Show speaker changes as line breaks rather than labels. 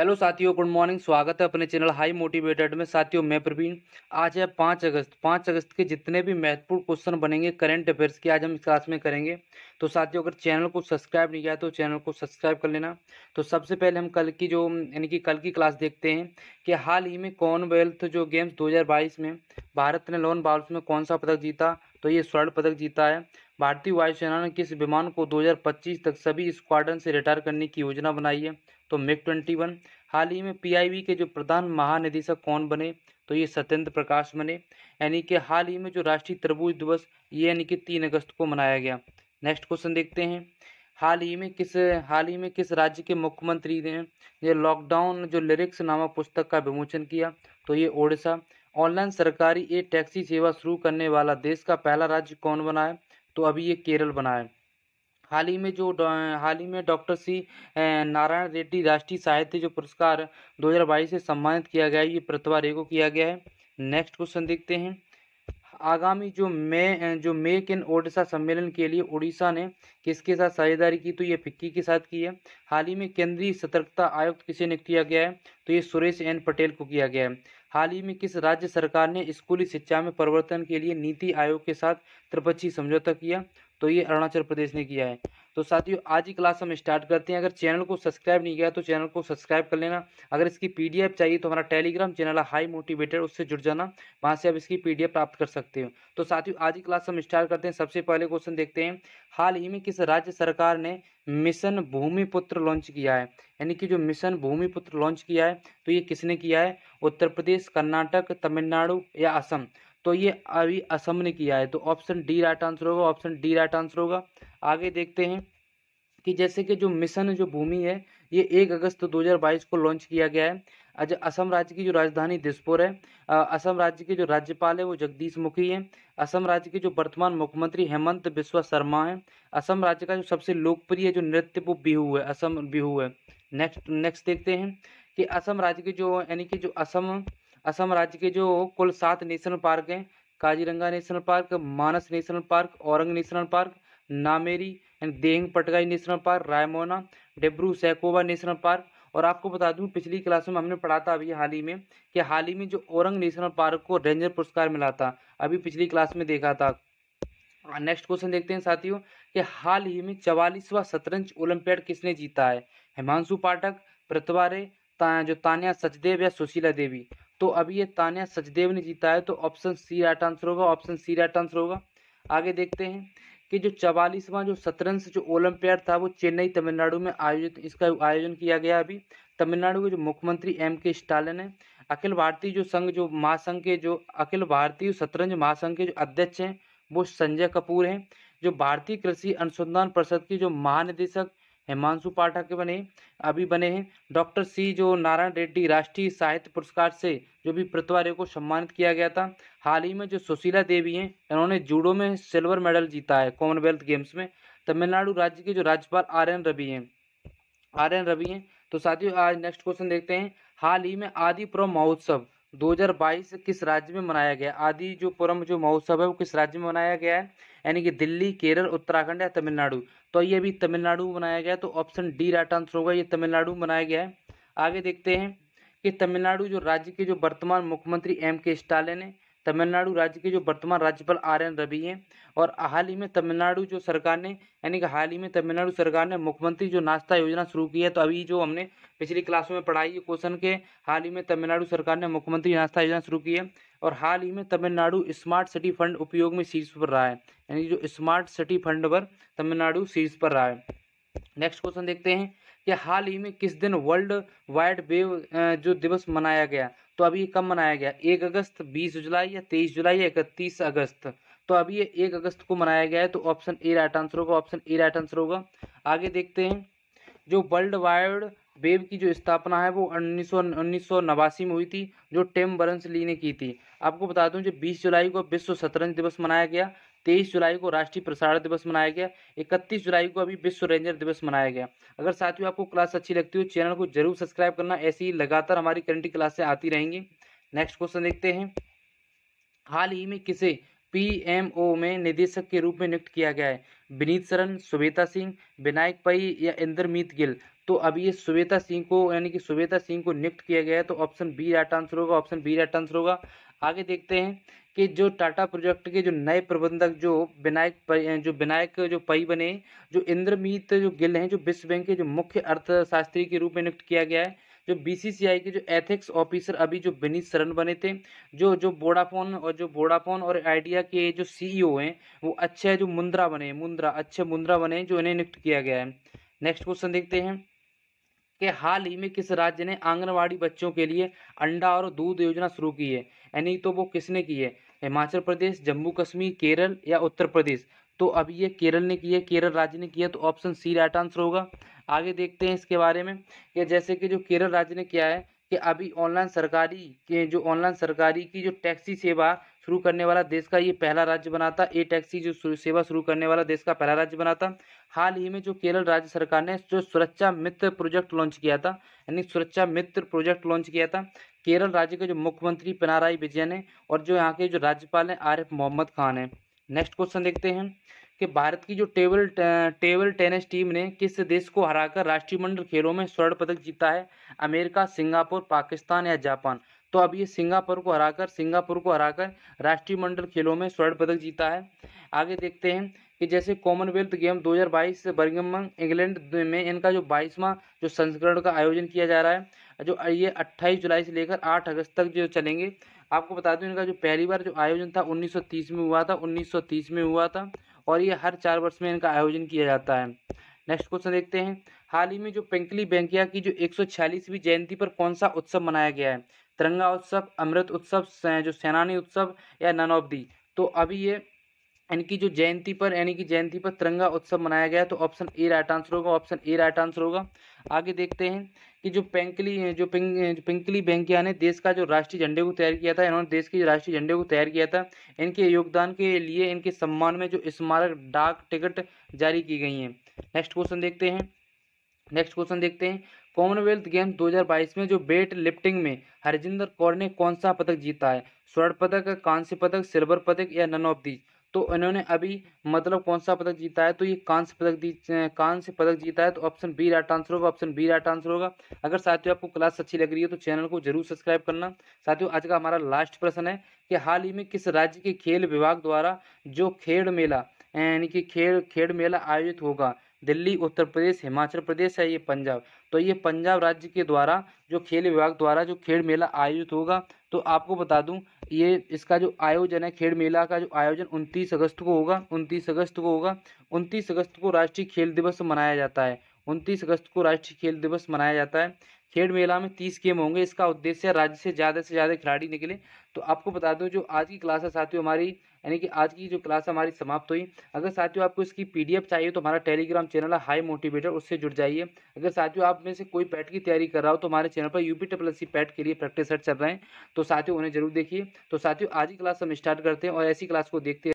hello साथियों good morning स्वागत है अपने चैनल हाई मोटिवेटेड में साथियों मैं प्रवीण आज है पाँच अगस्त पाँच अगस्त के जितने भी महत्वपूर्ण क्वेश्चन बनेंगे करंट अफेयर्स के आज हम इस क्लास में करेंगे तो साथियों अगर चैनल को सब्सक्राइब नहीं किया तो चैनल को सब्सक्राइब कर लेना तो सबसे पहले हम कल की जो यानी कि कल की क्लास देखते हैं कि हाल ही में कॉमनवेल्थ जो गेम्स दो में भारत ने लोन बाउल्स में कौन सा पदक जीता तो ये स्वर्ण पदक जीता है भारतीय वायुसेना ने किस विमान को 2025 तक सभी स्क्वाड्रन से रिटायर करने की योजना बनाई है तो मिग ट्वेंटी वन हाल ही में पीआईबी के जो प्रधान महानिदेशक कौन बने तो ये सत्येंद्र प्रकाश बने यानी कि हाल ही में जो राष्ट्रीय तरबूज दिवस ये यानी कि तीन अगस्त को मनाया गया नेक्स्ट क्वेश्चन देखते हैं हाल ही में किस हाल ही में किस राज्य के मुख्यमंत्री ने ये लॉकडाउन जो लिरिक्स नामक पुस्तक का विमोचन किया तो ये ओडिशा ऑनलाइन सरकारी ए टैक्सी सेवा शुरू करने वाला देश का पहला राज्य कौन बना है तो अभी ये केरल बना है हाल ही में जो हाल ही में डॉक्टर सी नारायण रेड्डी राष्ट्रीय साहित्य जो पुरस्कार 2022 से सम्मानित किया गया है ये प्रतिभा रे को किया गया है नेक्स्ट क्वेश्चन देखते हैं आगामी जो मे जो मेक इन ओडिशा सम्मेलन के लिए ओडिशा ने किसके साथ साझेदारी की तो ये फिक्की के साथ की है हाल ही में केंद्रीय सतर्कता आयुक्त किसे नियुक्त किया गया है तो ये सुरेश एन पटेल को किया गया है हाल ही में किस राज्य सरकार ने स्कूली शिक्षा में परिवर्तन के लिए नीति आयोग के साथ त्रिपक्षीय समझौता किया तो ये अरुणाचल प्रदेश ने किया है तो साथियों आज ही क्लास हम स्टार्ट करते हैं अगर चैनल को सब्सक्राइब नहीं किया तो चैनल को सब्सक्राइब कर लेना अगर इसकी पीडीएफ चाहिए तो हमारा टेलीग्राम चैनल है हाई मोटिवेटेड उससे जुड़ जाना वहाँ से आप इसकी पीडीएफ प्राप्त कर सकते हो तो साथियों आज ही क्लास हम स्टार्ट करते हैं सबसे पहले क्वेश्चन देखते हैं हाल ही में किस राज्य सरकार ने मिशन भूमिपुत्र लॉन्च किया है यानी कि जो मिशन भूमिपुत्र लॉन्च किया है तो ये किसने किया है उत्तर प्रदेश कर्नाटक तमिलनाडु या असम तो ये अभी असम ने किया है तो ऑप्शन डी राइट आंसर होगा ऑप्शन डी राइट आंसर होगा आगे देखते हैं कि जैसे कि जो मिशन जो भूमि है ये एक अगस्त 2022 को लॉन्च किया गया है आज असम राज्य की जो राजधानी दिसपुर है असम राज्य के जो राज्यपाल है वो जगदीश मुखी है असम राज्य के जो वर्तमान मुख्यमंत्री हेमंत बिस्वा शर्मा है असम राज्य का जो सबसे लोकप्रिय जो नृत्य वो बिहू है असम बिहू है नेक्स्ट नेक्स्ट देखते हैं कि असम राज्य के जो यानी कि जो असम असम राज्य के जो कुल सात नेशनल पार्क हैं Kaziranga national park Manas national park Orang national park Nameri and Dehing Patkai national park Raimona Dibru Saikhowa national park और आपको बता दूं पिछली क्लास में हमने पढ़ा था अभी हाल ही में कि हाल ही में जो औरंग नेशनल पार्क को रेंजर पुरस्कार मिला था अभी पिछली क्लास में देखा था नेक्स्ट क्वेश्चन देखते हैं साथियों कि हाल ही में चवालीसवा शतरंज ओलंपियाड किसने जीता है हिमांशु पाठक प्रतिभा ता, जो तानिया सचदेव या सुशीला देवी तो अभी ये तान्या सचदेव ने जीता है तो ऑप्शन सी राइट आंसर होगा ऑप्शन सी राइट आंसर होगा आगे देखते हैं कि जो चवालीसवां जो शतरंज जो ओलंपियाड था वो चेन्नई तमिलनाडु में आयोजित इसका आयोजन किया गया अभी तमिलनाडु के जो मुख्यमंत्री एम के स्टालिन है अखिल भारतीय जो संघ जो महासंघ के जो अखिल भारतीय शतरंज महासंघ के जो अध्यक्ष हैं वो संजय कपूर हैं जो भारतीय कृषि अनुसंधान परिषद के जो महानिदेशक हिमांशु पाठक बने अभी बने हैं डॉक्टर सी जो नारायण रेड्डी राष्ट्रीय साहित्य पुरस्कार से जो भी प्रतिवार्य को सम्मानित किया गया था हाल ही में जो सुशीला देवी हैं इन्होंने जूडो में सिल्वर मेडल जीता है कॉमनवेल्थ गेम्स में तमिलनाडु राज्य के जो राज्यपाल आर एन रवि हैं आर एन रवि हैं तो साथियों आज नेक्स्ट क्वेश्चन देखते हैं हाल ही में आदिपुरम महोत्सव 2022 किस राज्य में मनाया गया आदि जो पुरम जो महोत्सव है वो किस राज्य में मनाया गया है यानी कि दिल्ली केरल उत्तराखंड या तमिलनाडु तो ये भी तमिलनाडु में मनाया गया तो ऑप्शन डी राइट आंसर होगा ये तमिलनाडु में मनाया गया है आगे देखते हैं कि तमिलनाडु जो राज्य के जो वर्तमान मुख्यमंत्री एम के स्टालिन है तमिलनाडु राज्य के जो वर्तमान राज्यपाल आर एन रवि हैं और हाल ही में तमिलनाडु जो सरकार ने यानी कि हाल ही में तमिलनाडु सरकार ने मुख्यमंत्री जो नाश्ता योजना शुरू की है तो अभी जो हमने पिछली क्लासों में पढ़ाई है क्वेश्चन के हाल ही में तमिलनाडु सरकार ने मुख्यमंत्री नाश्ता योजना शुरू की है और हाल ही में तमिलनाडु स्मार्ट सिटी फंड उपयोग में शीर्ष पर रहा है यानी जो स्मार्ट सिटी फंड पर तमिलनाडु शीर्ष पर रहा है नेक्स्ट क्वेश्चन देखते हैं कि हाल ही में किस दिन वर्ल्ड वाइड वेव जो दिवस मनाया गया तो अभी ये कब मनाया गया एक अगस्त बीस जुलाई या तेईस जुलाई या इकतीस अगस्त तो अभी ये एक अगस्त को मनाया गया है तो ऑप्शन ए राइट आंसर होगा ऑप्शन ए राइट आंसर होगा आगे देखते हैं जो वर्ल्ड वाइड वेब की जो स्थापना है वो उन्नीस सौ में हुई थी जो टेम बरंस ली ने की थी आपको बता दूं जो 20 जुलाई को विश्व शतरंज दिवस मनाया गया तेईस जुलाई को राष्ट्रीय प्रसारण दिवस मनाया गया इकतीस जुलाई को अभी विश्व रेंजर दिवस मनाया गया अगर साथियों आपको क्लास अच्छी लगती हो चैनल को जरूर सब्सक्राइब करना ऐसी लगातार हमारी करंट क्लासें आती रहेंगी नेक्स्ट क्वेश्चन देखते हैं हाल ही में किसे पीएमओ में निदेशक के रूप में नियुक्त किया गया है विनीत शरण सुवेता सिंह विनायक पई या इंद्रमीत गिल तो अब ये सुवेता सिंह को यानी कि सुवेता सिंह को नियुक्त किया गया है तो ऑप्शन बी राइट आंसर होगा ऑप्शन बी राइट आंसर होगा आगे देखते हैं कि जो टाटा प्रोजेक्ट के जो नए प्रबंधक जो विनायक जो विनायक जो पई बने जो इंद्रमीत जो गिल हैं जो विश्व बैंक के जो मुख्य अर्थशास्त्री के रूप में नियुक्त किया गया है जो बीसीसीआई के जो एथिक्स ऑफिसर अभी जो बिनीत शरण बने थे जो जो बोडाफोन और जो बोडाफोन और आइडिया के जो सीईओ e हैं वो अच्छे जो मुंद्रा बने मुंद्रा अच्छे मुंद्रा बने जो इन्हें नियुक्त किया गया है नेक्स्ट क्वेश्चन देखते हैं कि हाल ही में किस राज्य ने आंगनबाड़ी बच्चों के लिए अंडा और दूध योजना शुरू की है यानी तो वो किसने की है हिमाचल प्रदेश जम्मू कश्मीर केरल या उत्तर प्रदेश तो अब ये केरल ने किया केरल राज्य ने किया तो ऑप्शन सी राइट आंसर होगा आगे देखते हैं इसके बारे में कि जैसे कि जो केरल राज्य ने किया है कि अभी ऑनलाइन सरकारी के जो ऑनलाइन सरकारी की जो टैक्सी सेवा शुरू करने वाला देश का ये पहला राज्य बना था ए टैक्सी जो सेवा शुरू करने वाला देश का पहला राज्य बना था हाल ही में जो केरल राज्य सरकार ने जो सुरक्षा मित्र प्रोजेक्ट लॉन्च किया था यानी सुरक्षा मित्र प्रोजेक्ट लॉन्च किया था केरल राज्य के जो मुख्यमंत्री पिनाराई विजयन है और जो यहाँ के जो राज्यपाल हैं आरिफ मोहम्मद खान है नेक्स्ट क्वेश्चन देखते हैं कि भारत की जो टेबल टेबल टेनिस टीम ने किस देश को हराकर राष्ट्रीय मंडल खेलों में स्वर्ण पदक जीता है अमेरिका सिंगापुर पाकिस्तान या जापान तो अब ये सिंगापुर को हराकर सिंगापुर को हराकर मंडल खेलों में स्वर्ण पदक जीता है आगे देखते हैं कि जैसे कॉमनवेल्थ गेम 2022 बाईस इंग्लैंड में इनका जो बाईसवां जो संस्करण का आयोजन किया जा रहा है जो ये 28 जुलाई से लेकर 8 अगस्त तक जो चलेंगे आपको बता दूं इनका जो पहली बार जो आयोजन था 1930 में हुआ था 1930 में हुआ था और ये हर चार वर्ष में इनका आयोजन किया जाता है नेक्स्ट क्वेश्चन देखते हैं हाल ही में जो पेंकली बैंकिया की जो एक सौ जयंती पर कौन सा उत्सव मनाया गया है तिरंगा उत्सव अमृत उत्सव जो सेनानी उत्सव या नन ऑफ दी तो अभी ये इनकी जो जयंती पर यानी कि जयंती पर तिरंगा उत्सव मनाया गया तो ऑप्शन ए राइट आंसर होगा ऑप्शन ए राइट आंसर होगा आगे देखते हैं कि जो पेंकली जो पिंक पिंकली बैंकिया ने देश का जो राष्ट्रीय झंडे को तैयार किया था इन्होंने देश के राष्ट्रीय झंडे को तैयार किया था इनके योगदान के लिए इनके सम्मान में जो स्मारक डाक टिकट जारी की गई है नेक्स्ट क्वेश्चन देखते हैं नेक्स्ट क्वेश्चन देखते हैं कॉमनवेल्थ गेम 2022 में जो वेट लिफ्टिंग में हरजिंदर कौर ने कौन सा पदक जीता है स्वर्ण पदक कांस्य पदक सिल्वर पदक या नन ऑफ दीज तो इन्होंने अभी मतलब कौन सा पदक जीता है तो ये कांस्य पदक दी कांस्य पदक जीता है तो ऑप्शन बी राइट आंसर होगा ऑप्शन बी राइट आंसर होगा अगर साथियों आपको क्लास अच्छी लग रही है तो चैनल को जरूर सब्सक्राइब करना साथियों आज का हमारा लास्ट प्रश्न है कि हाल ही में किस राज्य के खेल विभाग द्वारा जो खेड़ मेला यानी कि खेल खेड़ मेला आयोजित होगा दिल्ली उत्तर प्रदेश हिमाचल प्रदेश है ये पंजाब तो ये पंजाब राज्य के द्वारा जो खेल विभाग द्वारा जो खेल मेला आयोजित होगा तो आपको बता दूं ये इसका जो आयोजन है खेल मेला का जो आयोजन 29 अगस्त को होगा 29 अगस्त को होगा 29 अगस्त को राष्ट्रीय खेल दिवस मनाया जाता है 29 अगस्त को राष्ट्रीय खेल दिवस मनाया जाता है खेल मेला में तीस गेम होंगे इसका उद्देश्य राज्य से ज़्यादा से ज़्यादा खिलाड़ी निकले तो आपको बता दूँ जो आज की क्लास है साथियों हमारी यानी कि आज की जो क्लास हमारी समाप्त हुई अगर साथियों आपको इसकी पीडीएफ चाहिए तो हमारा टेलीग्राम चैनल है हाई मोटिवेटर उससे जुड़ जाइए अगर साथियों आप में से कोई पैट की तैयारी कर रहा हो तो हमारे चैनल पर यूपी ट्रिपल सी पैट के लिए प्रैक्टिस सेट चल रहे हैं तो साथियों उन्हें जरूर देखिए तो साथियों आज ही क्लास हम स्टार्ट करते हैं और ऐसी क्लास को देखते हैं